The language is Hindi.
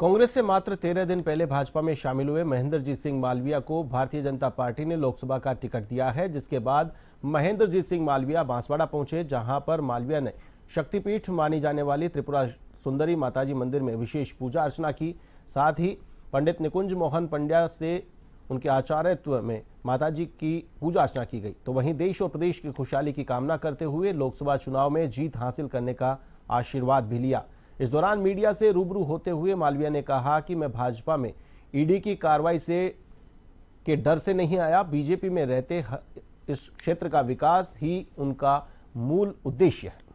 कांग्रेस से मात्र तेरह दिन पहले भाजपा में शामिल हुए महेंद्रजीत सिंह मालविया को भारतीय जनता पार्टी ने लोकसभा का टिकट दिया है जिसके बाद महेंद्रजीत सिंह मालविया बांसवाड़ा पहुंचे जहां पर मालविया ने शक्तिपीठ मानी जाने वाली त्रिपुरा सुंदरी माताजी मंदिर में विशेष पूजा अर्चना की साथ ही पंडित निकुंज मोहन पंड्या से उनके आचार्यत्व में माताजी की पूजा अर्चना की गई तो वहीं देश और प्रदेश की खुशहाली की कामना करते हुए लोकसभा चुनाव में जीत हासिल करने का आशीर्वाद भी लिया इस दौरान मीडिया से रूबरू होते हुए मालविया ने कहा कि मैं भाजपा में ईडी की कार्रवाई से के डर से नहीं आया बीजेपी में रहते इस क्षेत्र का विकास ही उनका मूल उद्देश्य है